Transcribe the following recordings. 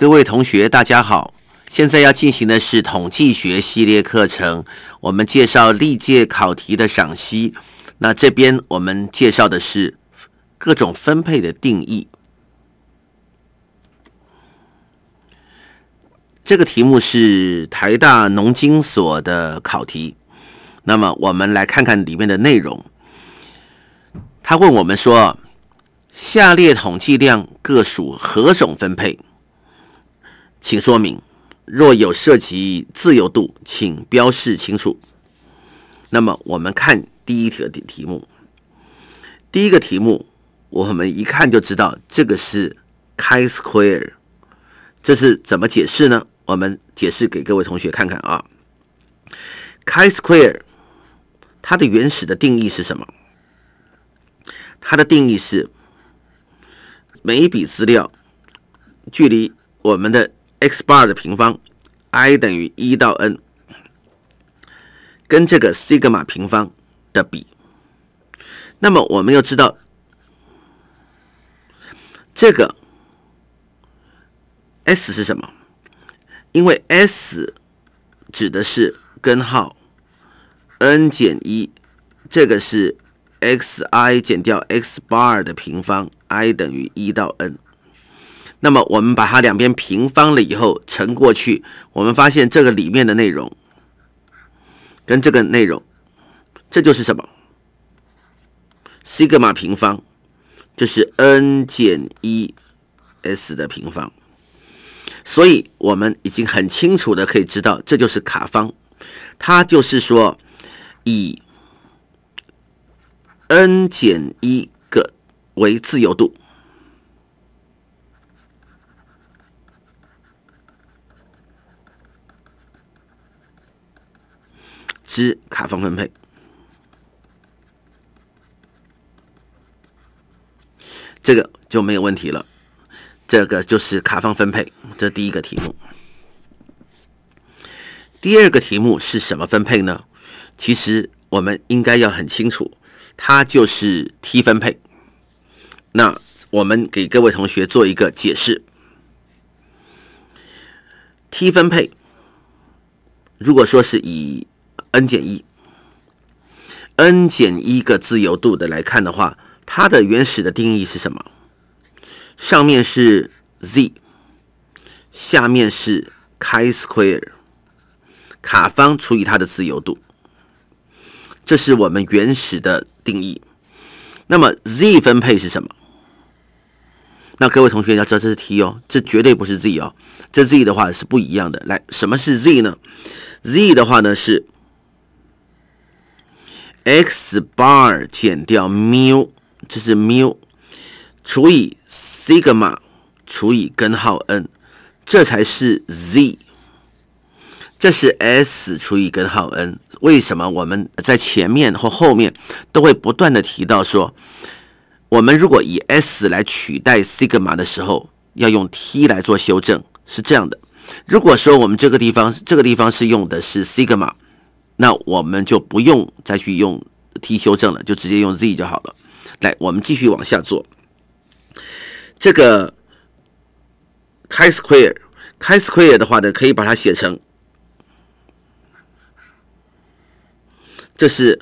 各位同学，大家好！现在要进行的是统计学系列课程，我们介绍历届考题的赏析。那这边我们介绍的是各种分配的定义。这个题目是台大农经所的考题，那么我们来看看里面的内容。他问我们说：下列统计量各属何种分配？请说明，若有涉及自由度，请标示清楚。那么，我们看第一题的题目。第一个题目，我们一看就知道，这个是 chi square，这是怎么解释呢？我们解释给各位同学看看啊。chi square 它的原始的定义是什么？它的定义是，每一笔资料距离我们的。x bar 的平方，i 等于一到 n，跟这个西格玛平方的比。那么我们要知道这个 s 是什么？因为 s 指的是根号 n 减一，这个是 x i 减掉 x bar 的平方，i 等于一到 n。那么我们把它两边平方了以后乘过去，我们发现这个里面的内容跟这个内容，这就是什么？西格玛平方就是 n 减一 s 的平方，所以我们已经很清楚的可以知道，这就是卡方，它就是说以 n 减一个为自由度。之卡方分配，这个就没有问题了。这个就是卡方分配，这第一个题目。第二个题目是什么分配呢？其实我们应该要很清楚，它就是 T 分配。那我们给各位同学做一个解释：T 分配，如果说是以 n 减一，n 减一个自由度的来看的话，它的原始的定义是什么？上面是 z，下面是 square，卡方除以它的自由度，这是我们原始的定义。那么 z 分配是什么？那各位同学要知道这是 t 哦，这绝对不是 z 哦，这 z 的话是不一样的。来，什么是 z 呢？z 的话呢是。x bar 减掉缪，这是缪除以西格玛除以根号 n，这才是 z。这是 s 除以根号 n。为什么我们在前面或后面都会不断的提到说，我们如果以 s 来取代西格玛的时候，要用 t 来做修正？是这样的。如果说我们这个地方，这个地方是用的是西格玛。那我们就不用再去用 t 修正了，就直接用 z 就好了。来，我们继续往下做。这个开 s q u a r e 开 square 的话呢，可以把它写成，这是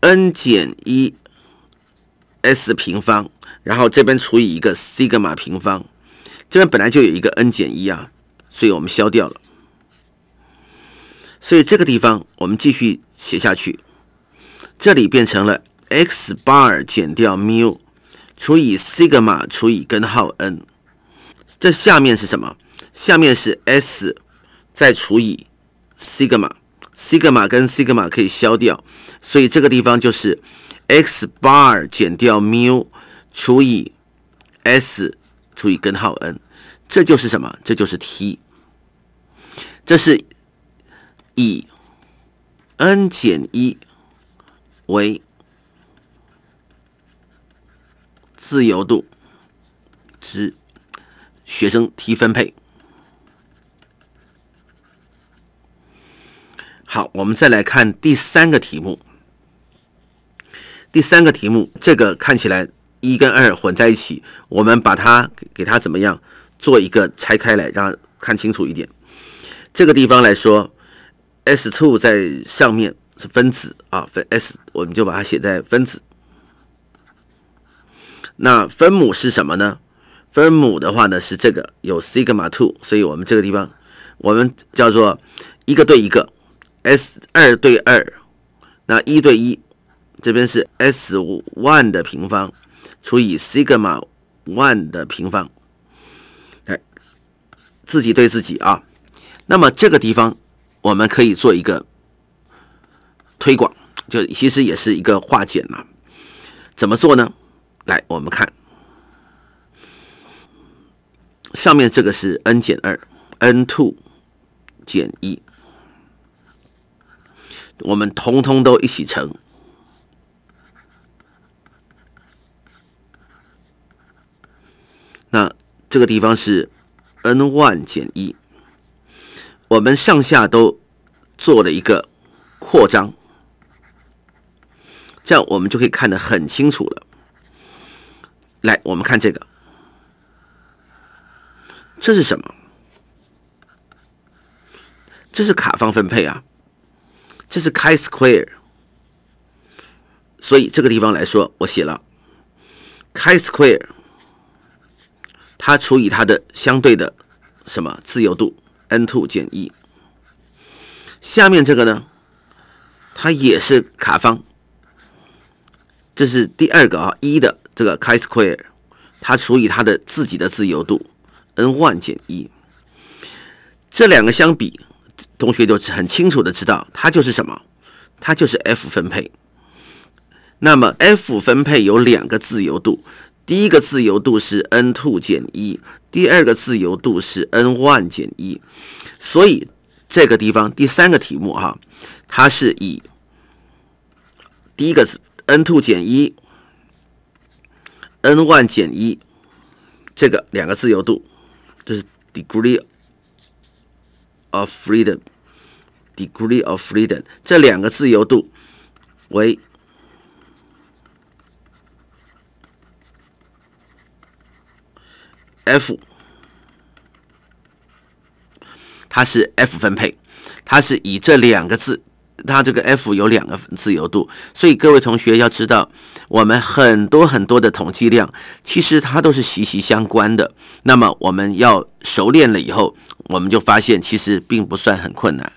n 减一 s 平方，然后这边除以一个 sigma 平方，这边本来就有一个 n 减一啊，所以我们消掉了。所以这个地方我们继续写下去，这里变成了 x bar 减掉缪除以西格玛除以根号 n。这下面是什么？下面是 s 再除以西格玛，西格玛跟西格玛可以消掉，所以这个地方就是 x bar 减掉缪除以 s 除以根号 n。这就是什么？这就是 t。这是。以 n 减一为自由度，值学生 T 分配。好，我们再来看第三个题目。第三个题目，这个看起来一跟二混在一起，我们把它给它怎么样做一个拆开来，让看清楚一点。这个地方来说。S two 在上面是分子啊，分 S 我们就把它写在分子。那分母是什么呢？分母的话呢是这个有 sigma two，所以我们这个地方我们叫做一个对一个，S 二对二，那一对一，这边是 S one 的平方除以 sigma one 的平方，哎，自己对自己啊。那么这个地方。我们可以做一个推广，就其实也是一个化简嘛？怎么做呢？来，我们看上面这个是 n 减二，n two 减一，我们通通都一起乘。那这个地方是 n one 减一。我们上下都做了一个扩张，这样我们就可以看得很清楚了。来，我们看这个，这是什么？这是卡方分配啊，这是 Chi Square。所以这个地方来说，我写了 Chi Square，它除以它的相对的什么自由度。n two 减一，下面这个呢，它也是卡方，这是第二个啊，一的这个 k square，它除以它的自己的自由度 n one 减一，这两个相比，同学就很清楚的知道，它就是什么，它就是 F 分配。那么 F 分配有两个自由度，第一个自由度是 n two 减一。第二个自由度是 n one 减一，所以这个地方第三个题目哈，它是以第一个是 n two 减一，n one 减一，这个两个自由度，这是 degree of freedom，degree of freedom 这两个自由度为。F，它是 F 分配，它是以这两个字，它这个 F 有两个自由度，所以各位同学要知道，我们很多很多的统计量，其实它都是息息相关的。那么我们要熟练了以后，我们就发现其实并不算很困难。